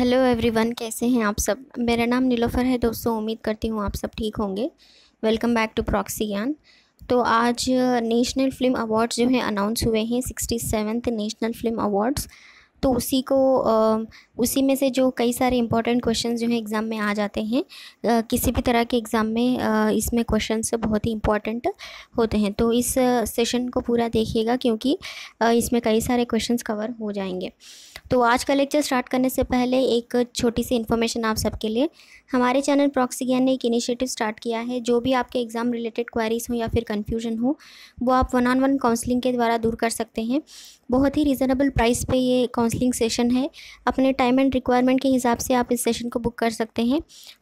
Hello everyone कैसे हैं आप सब मेरा नाम नीलोफर है दोस्तों उम्मीद करती हूँ आप सब ठीक होंगे वेलकम बैक टू प्रॉक्सीन तो आज नेशनल फिल्म अवार्ड्स जो हैं अनाउंस हुए हैं sixty seventh national film awards तो उसी को उसी में से जो कई सारे इंपॉर्टेंट क्वेश्चन जो हैं एग्ज़ाम में आ जाते हैं किसी भी तरह के एग्ज़ाम में इसमें क्वेश्चन बहुत ही इंपॉर्टेंट होते हैं तो इस सेशन को पूरा देखिएगा क्योंकि इसमें कई सारे क्वेश्चन कवर हो जाएंगे तो आज का लेक्चर स्टार्ट करने से पहले एक छोटी सी इन्फॉर्मेशन आप सबके लिए हमारे चैनल प्रॉक्सी ज्ञान ने एक इनिशिएटिव स्टार्ट किया है जो भी आपके एग्ज़ाम रिलेटेड क्वारीज़ हो या फिर कन्फ्यूजन हो वो आप वन ऑन वन काउंसलिंग के द्वारा दूर कर सकते हैं बहुत ही रीज़नेबल प्राइस पे ये काउंस काउंसलिंग सेशन है अपने टाइम एंड रिक्वायरमेंट के हिसाब से आप इस सेशन को बुक कर सकते हैं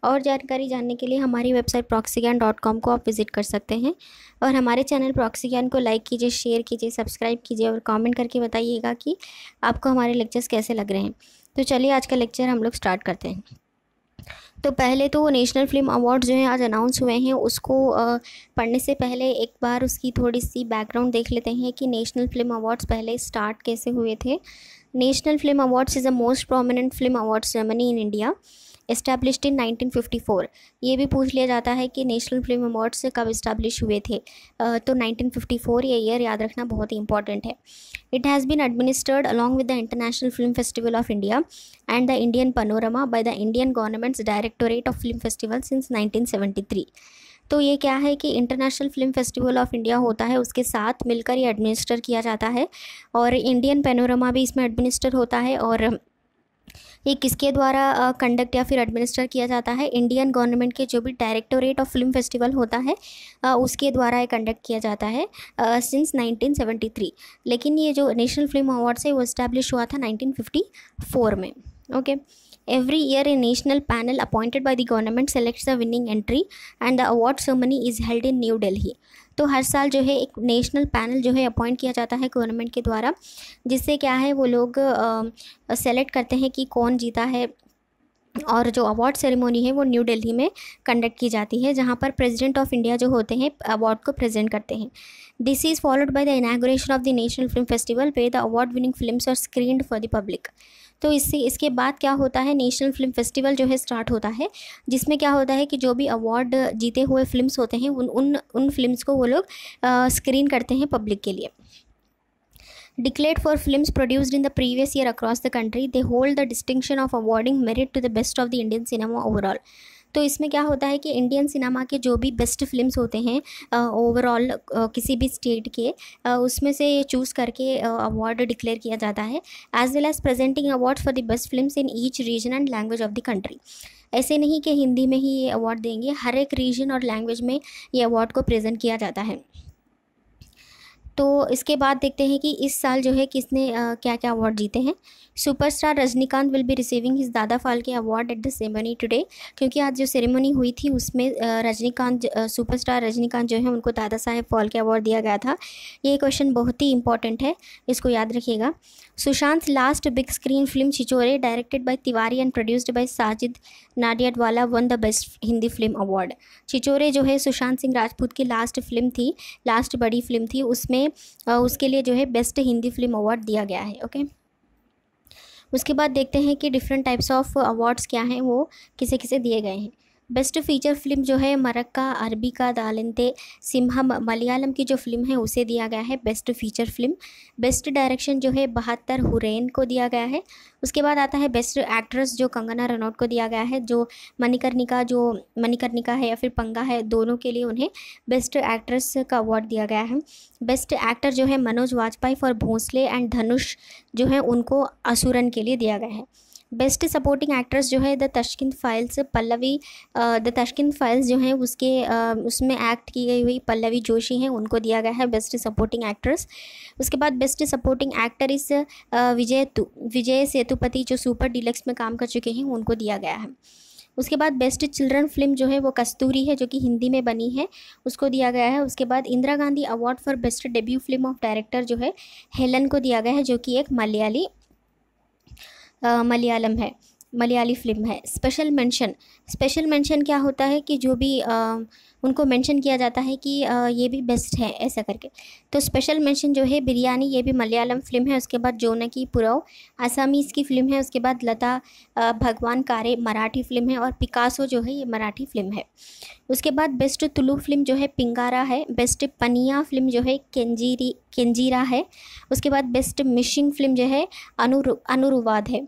और जानकारी जानने के लिए हमारी वेबसाइट प्रॉक्सीगैन डॉट कॉम को आप विज़िट कर सकते हैं और हमारे चैनल प्रॉक्सीगैन को लाइक कीजिए शेयर कीजिए सब्सक्राइब कीजिए और कॉमेंट करके बताइएगा कि आपको हमारे लेक्चर्स कैसे लग रहे हैं तो चलिए आज का लेक्चर हम लोग स्टार्ट करते हैं तो पहले तो नेशनल फिल्म अवार्ड जो है आज अनाउंस हुए हैं उसको पढ़ने से पहले एक बार उसकी थोड़ी सी बैकग्राउंड देख लेते हैं कि नेशनल फिल्म अवार्ड्स पहले स्टार्ट कैसे हुए थे national film awards is the most prominent film awards ceremony in India established in 1954 ये भी पूछ लिया जाता है कि नेशनल फिल्म अवार्ड्स कब इस्टेब्लिश हुए थे तो 1954 ये ईयर याद रखना बहुत ही इंपॉर्टेंट है it has been administered along with the international film festival of India and the Indian panorama by the Indian governments directorate of film festival since nineteen तो ये क्या है कि international film festival of India होता है उसके साथ मिलकर ये एडमिनिस्टर किया जाता है और इंडियन पेनोरमा भी इसमें एडमिनिस्टर होता है और ये किसके द्वारा कंडक्ट या फिर एडमिनिस्टर किया जाता है इंडियन गवर्नमेंट के जो भी डायरेक्टोरेट ऑफ फिल्म फेस्टिवल होता है आ, उसके द्वारा ये कंडक्ट किया जाता है सिंस 1973 लेकिन ये जो नेशनल फिल्म अवार्ड्स है वो इस्टेब्लिश हुआ था 1954 में okay every year a national panel appointed by the government selects the winning entry and the award ceremony is held in new delhi तो हर साल जो है एक नेशनल पैनल जो है अपॉइंट किया जाता है गवर्नमेंट के द्वारा जिससे क्या है वो लोग सेलेक्ट करते हैं कि कौन जीता है और जो अवार्ड सेरेमनी है वो न्यू दिल्ली में कंडक्ट की जाती है जहाँ पर प्रेसिडेंट ऑफ इंडिया जो होते हैं अवार्ड को प्रेजेंट करते हैं this is followed by the inauguration of the national film festival पे the award winning film are screen for the public तो इससे इसके बाद क्या होता है नेशनल फिल्म फेस्टिवल जो है स्टार्ट होता है जिसमें क्या होता है कि जो भी अवार्ड जीते हुए फिल्म्स होते हैं उन उन उन फिल्म्स को वो लोग स्क्रीन करते हैं पब्लिक के लिए declare for film produced in the previous year across the country they hold the distinction of awarding merit to the best of the Indian cinema overall तो इसमें क्या होता है कि इंडियन सिनेमा के जो भी बेस्ट फिल्म्स होते हैं ओवरऑल किसी भी स्टेट के आ, उसमें से चूज़ करके अवार्ड डिक्लेयर किया जाता है as well as presenting award for the best film in each region and language of the country ऐसे नहीं कि हिंदी में ही ये अवार्ड देंगे हर एक रीजन और लैंग्वेज में ये अवार्ड को प्रेजेंट किया जाता है तो इसके बाद देखते हैं कि इस साल जो है किसने आ, क्या क्या अवार्ड जीते हैं superstar Rajinikanth will be receiving his Dada Phalke award at the ceremony today क्योंकि आज जो सेरेमनी हुई थी उसमें रजनीकांत सुपरस्टार रजनीकांत जो है उनको दादा साहेब फाल्के अवार्ड दिया गया था ये क्वेश्चन बहुत ही इंपॉर्टेंट है इसको याद रखिएगा Sushant last big screen film Chhichhore directed by Tiwari and produced by Sajid Nadiadwala won the best Hindi film award Chhichhore जो है सुशांत सिंह राजपूत की लास्ट फिल्म थी लास्ट बड़ी फिल्म थी उसमें उसके लिए जो है बेस्ट हिंदी फिल्म अवार्ड दिया गया है ओके okay? उसके बाद देखते हैं कि डिफरेंट टाइप्स ऑफ अवार्ड्स क्या हैं वो किसे किसे दिए गए हैं बेस्ट फीचर फिल्म जो है मरक्का अरबी का दालनते सिम्हम मलयालम की जो फिल्म है उसे दिया गया है best feature film best direction जो है बहत्तर हुरैन को दिया गया है उसके बाद आता है बेस्ट एक्ट्रेस जो कंगना रनौट को दिया गया है जो मणिकर्णिका जो मणिकर्णिका है या फिर पंगा है दोनों के लिए उन्हें बेस्ट एक्ट्रेस का अवार्ड दिया गया है बेस्ट एक्टर जो है मनोज वाजपेयी फॉर भोंसले एंड धनुष जो है उनको असुरन के लिए दिया गया है बेस्ट सपोर्टिंग एक्ट्रेस जो है the Tashkent files Pallavi the Tashkent files जो हैं उसके उसमें एक्ट की गई हुई पल्लवी जोशी हैं उनको दिया गया है बेस्ट सपोर्टिंग एक्ट्रेस उसके बाद बेस्ट सपोर्टिंग एक्टर इस विजय विजय सेतुपति जो सुपर डिलक्स में काम कर चुके हैं उनको दिया गया है उसके बाद बेस्ट चिल्ड्रन फिल्म जो है वो कस्तूरी है जो कि हिंदी में बनी है उसको दिया गया है उसके बाद Indira Gandhi award for best debut film of director जो है हेलन को दिया गया है जो कि एक मलयाली मलयालम है मलयाली फ़िल्म है स्पेशल मेंशन स्पेशल मेंशन क्या होता है कि जो भी आ, उनको मेंशन किया जाता है कि आ, ये भी बेस्ट है ऐसा करके तो स्पेशल मेंशन जो है बिरयानी ये भी मलयालम फिल्म है उसके बाद जोनकी पुराव आसामीज़ की फ़िल्म है उसके बाद लता भगवान कारे मराठी फिल्म है और पिकासो जो है ये मराठी फिल्म है उसके बाद बेस्ट तुलु फिल्म जो है पिंगारा है बेस्ट पनिया फिल्म जो है केंजीरी केंजीरा है उसके बाद बेस्ट मिशिंग फिल्म जो है अनुरु अनुरुवाद है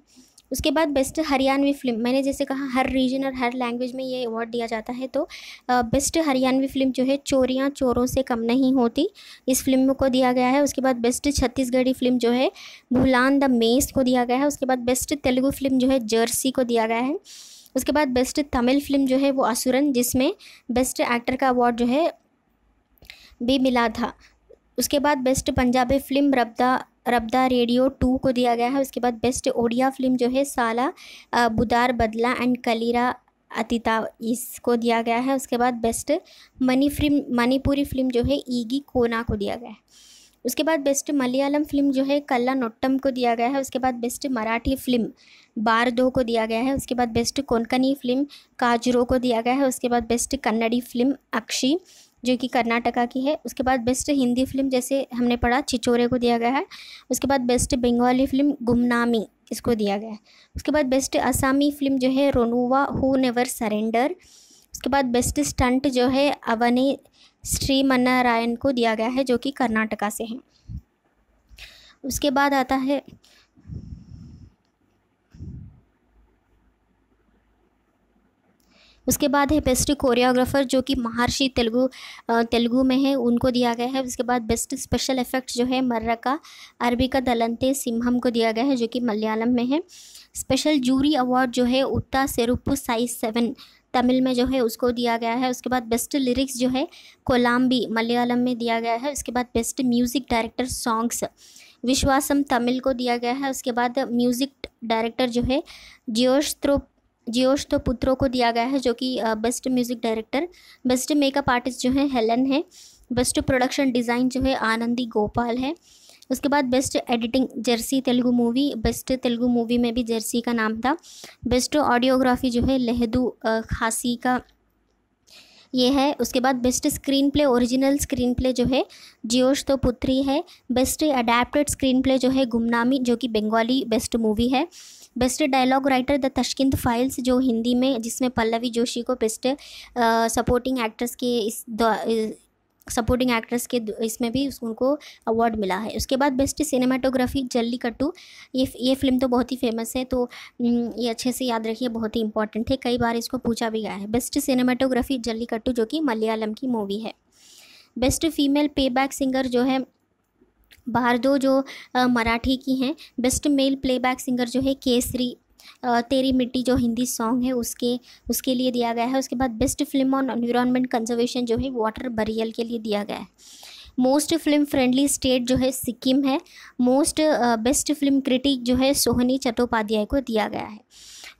उसके बाद बेस्ट हरियाणवी फिल्म मैंने जैसे कहा हर रीजन और हर लैंग्वेज में ये अवार्ड दिया जाता है तो बेस्ट हरियाणवी फिल्म जो है चोरियाँ चोरों से कम नहीं होती इस फिल्म को दिया गया है उसके बाद बेस्ट छत्तीसगढ़ी फिल्म जो है भूलान द मेस को दिया गया है उसके बाद बेस्ट तेलुगु फिल्म जो है जर्सी को दिया गया है उसके बाद बेस्ट तमिल फिल्म जो है वो असुरन जिसमें बेस्ट एक्टर का अवार्ड जो है भी मिला था उसके बाद best Punjabi film Rabb Da Rabb Da radio two को दिया गया है उसके बाद बेस्ट ओडिया फिल्म जो है साला बुदार बदला एंड कलीरा अतिता इसको दिया गया है उसके बाद बेस्ट मनी फिल्म मणिपुरी फिल्म जो है ईगी कोना को दिया गया है उसके बाद बेस्ट मलयालम फिल्म जो है कल्ला नोट्टम को दिया गया है उसके बाद बेस्ट मराठी फिल्म बार दो को दिया गया है उसके बाद बेस्ट कोंकणी फिल्म काजरो को दिया गया है उसके बाद बेस्ट कन्नड़ी फिल्म अक्षी जो कि कर्नाटका की है उसके बाद बेस्ट हिंदी फिल्म जैसे हमने पढ़ा चिचोरे को दिया गया है उसके बाद बेस्ट बंगाली फिल्म गुमनामी इसको दिया गया है उसके बाद बेस्ट असामी फिल्म जो है रोनुवा हु नेवर सरेंडर उसके बाद बेस्ट स्टंट जो है अवनी श्री मन्नारायण को दिया गया है जो कि कर्नाटका से हैं उसके बाद आता है उसके बाद है बेस्ट कोरियोग्राफर जो कि महर्षि तेलुगु तेलुगु में है उनको दिया गया है उसके बाद बेस्ट स्पेशल इफ़ेक्ट जो है मर्रका अरबिका अरबी का दलंते सिम्हम को दिया गया है जो कि मलयालम में है स्पेशल जूरी अवार्ड जो है उत्ता सेरुपु साइज सेवन तमिल में जो है उसको दिया गया है उसके बाद बेस्ट लिरिक्स जो है कोलाम्बी मलयालम में दिया गया है उसके बाद best music director songs Viswasam Tamil को दिया गया है उसके बाद म्यूज़िक डायरेक्टर जो है जियोस्त्रो जियोश तो पुत्रों को दिया गया है जो कि best music director best makeup artist जो है हेलन है बेस्ट प्रोडक्शन डिज़ाइन जो है आनंदी गोपाल है उसके बाद best editing Jersey Telugu movie best Telugu movie में भी जर्सी का नाम था बेस्ट ऑडियोग्राफी जो है लहदू खासी का ये है उसके बाद best screenplay original screenplay जो है जियोश तो पुत्री है बेस्ट अडेप्टेड स्क्रीन प्ले जो है गुमनामी जो कि बंगाली बेस्ट मूवी है best dialogue writer the Tashkent files जो हिंदी में जिसमें पल्लवी जोशी को बेस्ट सपोर्टिंग एक्ट्रेस के इस सपोर्टिंग एक्ट्रेस के इसमें भी उनको अवार्ड मिला है उसके बाद बेस्ट सिनेमाटोग्राफी जल्ली कट्टू ये ये फिल्म तो बहुत ही फेमस है तो ये अच्छे से याद रखिए बहुत ही इंपॉर्टेंट है कई बार इसको पूछा भी गया है बेस्ट सिनेमाटोग्राफी जल्ली कट्टू जो कि मलयालम की मूवी है best female playback singer जो है बाहर दो जो मराठी की हैं बेस्ट मेल प्लेबैक सिंगर जो है केसरी तेरी मिट्टी जो हिंदी सॉन्ग है उसके उसके लिए दिया गया है उसके बाद best film on environment conservation जो है वाटर बरियल के लिए दिया गया है मोस्ट फिल्म फ्रेंडली स्टेट जो है सिक्किम है मोस्ट बेस्ट फिल्म क्रिटिक जो है सोहनी चट्टोपाध्याय को दिया गया है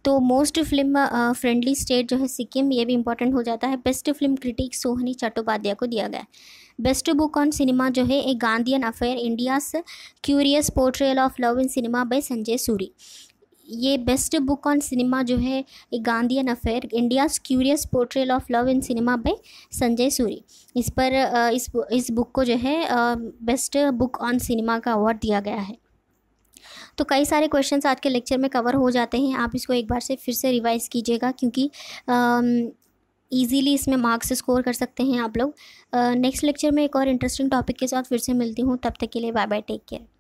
तो मोस्ट फिल्म फ्रेंडली स्टेट जो है सिक्किम ये भी इंपॉर्टेंट हो जाता है best film critic Sohini Chattopadhyay को दिया गया है बेस्ट बुक ऑन सिनेमा जो है a Gandhian affair India's curious portrayal of love in cinema by Sanjay Suri ये बेस्ट बुक ऑन सिनेमा जो है a Gandhian affair India's curious portrayal of love in cinema by Sanjay Suri इस पर इस इस बुक को जो है बेस्ट बुक ऑन सिनेमा का अवार्ड दिया गया है तो कई सारे क्वेश्चंस आज के लेक्चर में कवर हो जाते हैं आप इसको एक बार से फिर से रिवाइज़ कीजिएगा क्योंकि आ, ईजीली इसमें मार्क्स स्कोर कर सकते हैं आप लोग नेक्स्ट लेक्चर में एक और इंटरेस्टिंग टॉपिक के साथ फिर से मिलती हूँ तब तक के लिए बाय बाय टेक केयर